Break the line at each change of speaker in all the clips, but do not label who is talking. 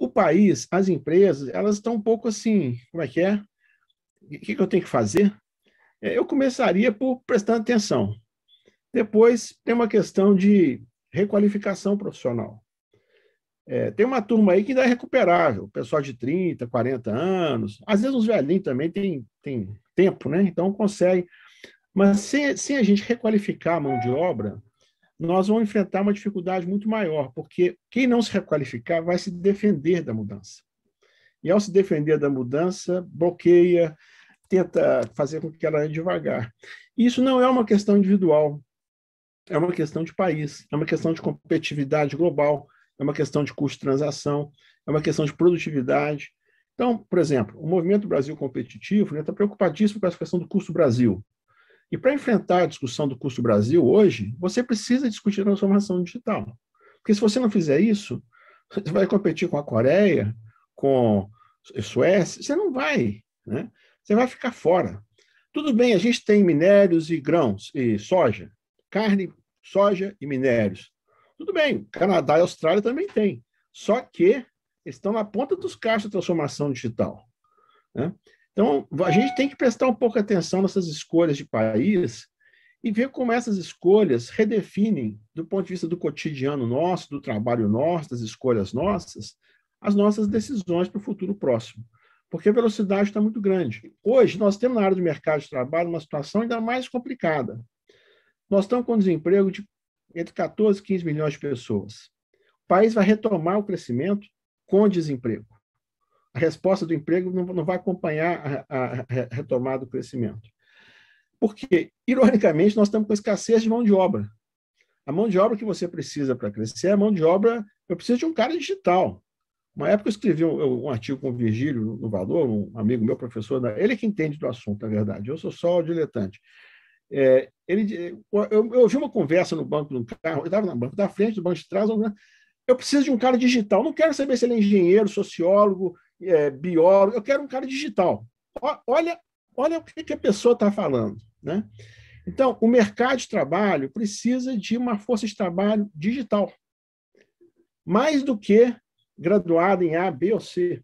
o país, as empresas, elas estão um pouco assim, como é que é? O que, que eu tenho que fazer? É, eu começaria por prestando atenção. Depois tem uma questão de requalificação profissional. É, tem uma turma aí que ainda é recuperável, pessoal de 30, 40 anos, às vezes uns velhinhos também tem, tem tempo, né? Então consegue. Mas sem, sem a gente requalificar a mão de obra, nós vamos enfrentar uma dificuldade muito maior, porque quem não se requalificar vai se defender da mudança. E ao se defender da mudança, bloqueia, tenta fazer com que ela ande devagar. Isso não é uma questão individual, é uma questão de país, é uma questão de competitividade global, é uma questão de custo de transação, é uma questão de produtividade. Então, por exemplo, o Movimento Brasil Competitivo está né, tá preocupadíssimo com a questão do custo Brasil. E para enfrentar a discussão do custo Brasil hoje, você precisa discutir a transformação digital. Porque se você não fizer isso, você vai competir com a Coreia, com a Suécia, você não vai, né? Você vai ficar fora. Tudo bem, a gente tem minérios e grãos, e soja, carne, soja e minérios. Tudo bem, Canadá e Austrália também têm. Só que estão na ponta dos cachos de transformação digital. Né? Então, a gente tem que prestar um pouco atenção nessas escolhas de país e ver como essas escolhas redefinem, do ponto de vista do cotidiano nosso, do trabalho nosso, das escolhas nossas, as nossas decisões para o futuro próximo. Porque a velocidade está muito grande. Hoje, nós temos na área do mercado de trabalho uma situação ainda mais complicada. Nós estamos com desemprego de entre 14 e 15 milhões de pessoas. O país vai retomar o crescimento com desemprego a resposta do emprego não, não vai acompanhar a, a retomada do crescimento. Porque, ironicamente, nós estamos com escassez de mão de obra. A mão de obra que você precisa para crescer é a mão de obra. Eu preciso de um cara digital. Uma época eu escrevi um, um artigo com o Virgílio no Valor, um amigo meu, professor, né? ele que entende do assunto, na verdade. Eu sou só o diletante. É, ele, eu, eu uma conversa no banco do carro, eu estava no banco da frente, do banco de trás, eu preciso de um cara digital, não quero saber se ele é engenheiro, sociólogo, é, biólogo, eu quero um cara digital. Olha, olha o que a pessoa está falando. Né? Então, o mercado de trabalho precisa de uma força de trabalho digital, mais do que graduada em A, B ou C.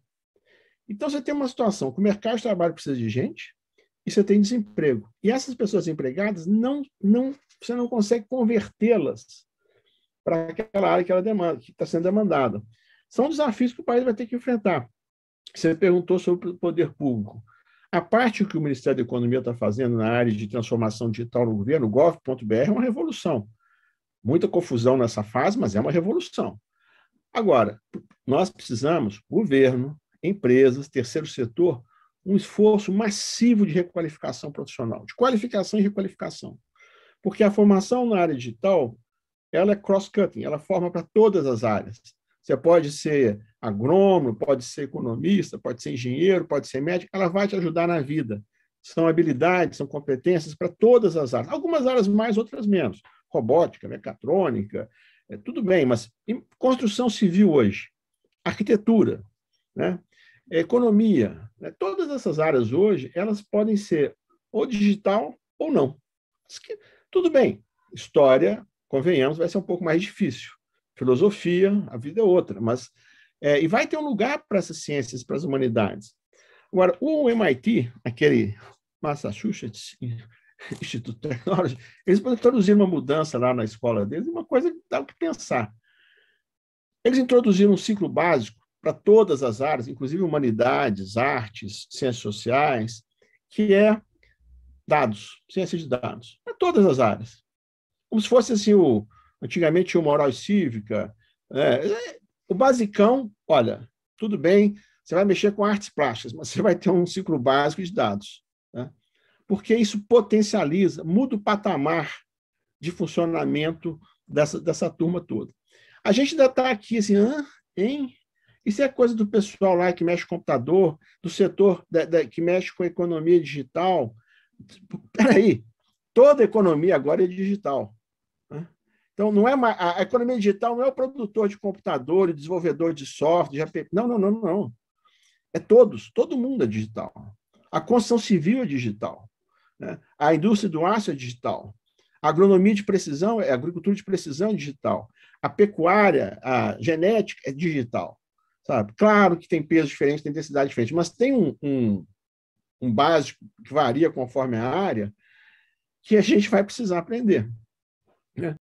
Então, você tem uma situação que o mercado de trabalho precisa de gente e você tem desemprego. E essas pessoas empregadas, não, não, você não consegue convertê-las para aquela área que ela demanda, que está sendo demandada. São desafios que o país vai ter que enfrentar. Você perguntou sobre o poder público. A parte que o Ministério da Economia está fazendo na área de transformação digital no governo, o gov.br, é uma revolução. Muita confusão nessa fase, mas é uma revolução. Agora, nós precisamos, governo, empresas, terceiro setor, um esforço massivo de requalificação profissional, de qualificação e requalificação. Porque a formação na área digital, ela é cross-cutting, ela forma para todas as áreas. Você pode ser agrônomo, pode ser economista, pode ser engenheiro, pode ser médico, ela vai te ajudar na vida. São habilidades, são competências para todas as áreas. Algumas áreas mais, outras menos. Robótica, mecatrônica, é, tudo bem, mas construção civil hoje, arquitetura, né? economia, né? todas essas áreas hoje, elas podem ser ou digital ou não. tudo bem, história, convenhamos, vai ser um pouco mais difícil filosofia, a vida é outra, mas é, e vai ter um lugar para essas ciências, para as humanidades. Agora, o MIT, aquele Massachusetts Instituto Tecnológico Technology, eles introduzir uma mudança lá na escola deles, uma coisa que dá o que pensar. Eles introduziram um ciclo básico para todas as áreas, inclusive humanidades, artes, ciências sociais, que é dados, ciência de dados, para todas as áreas. Como se fosse assim o, Antigamente tinha uma moral cívica. Né? O basicão, olha, tudo bem, você vai mexer com artes plásticas, mas você vai ter um ciclo básico de dados. Né? Porque isso potencializa, muda o patamar de funcionamento dessa, dessa turma toda. A gente ainda está aqui assim, ah, hein? Isso é coisa do pessoal lá que mexe com computador, do setor da, da, que mexe com economia digital. Peraí, toda economia agora é digital. Então, não é uma, a economia digital não é o produtor de computador, o desenvolvedor de software, de não, não, não, não. É todos, todo mundo é digital. A construção civil é digital. Né? A indústria do aço é digital. A agronomia de precisão, é, a agricultura de precisão é digital. A pecuária, a genética é digital. Sabe? Claro que tem peso diferente, tem densidade diferente, mas tem um, um, um básico que varia conforme a área que a gente vai precisar aprender.